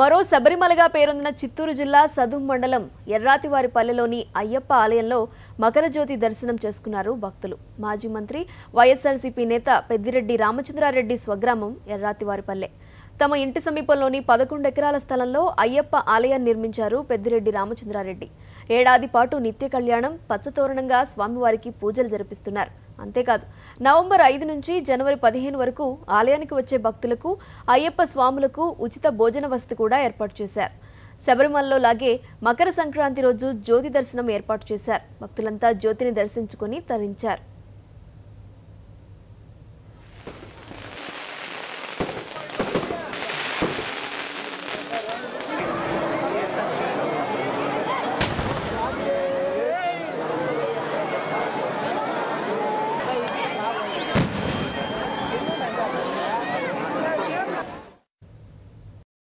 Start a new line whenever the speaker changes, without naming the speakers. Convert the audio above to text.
మరో శబరిమలగా పేరొందిన చిత్తూరు జిల్లా సదుం మండలం ఎర్రాతివారి పల్లెలోని అయ్యప్ప ఆలయంలో మకర జ్యోతి దర్శనం చేసుకున్నారు భక్తులు మాజీ మంత్రి వైఎస్ఆర్సీపీ నేత పెద్దిరెడ్డి రామచంద్రారెడ్డి స్వగ్రామం ఎర్రాతివారిపల్లె తమ ఇంటి సమీపంలోని పదకొండు ఎకరాల స్థలంలో అయ్యప్ప ఆలయాన్ని నిర్మించారు పెద్దిరెడ్డి రామచంద్రారెడ్డి ఏడాది పాటు నిత్య కళ్యాణం పచ్చతోరణంగా స్వామివారికి పూజలు జరిపిస్తున్నారు అంతేకాదు నవంబర్ ఐదు నుంచి జనవరి పదిహేను వరకు ఆలయానికి వచ్చే భక్తులకు అయ్యప్ప స్వాములకు ఉచిత భోజన వసతి కూడా ఏర్పాటు చేశారు శబరిమలలో లాగే మకర సంక్రాంతి రోజు జ్యోతి దర్శనం ఏర్పాటు చేశారు భక్తులంతా జ్యోతిని దర్శించుకుని తరించారు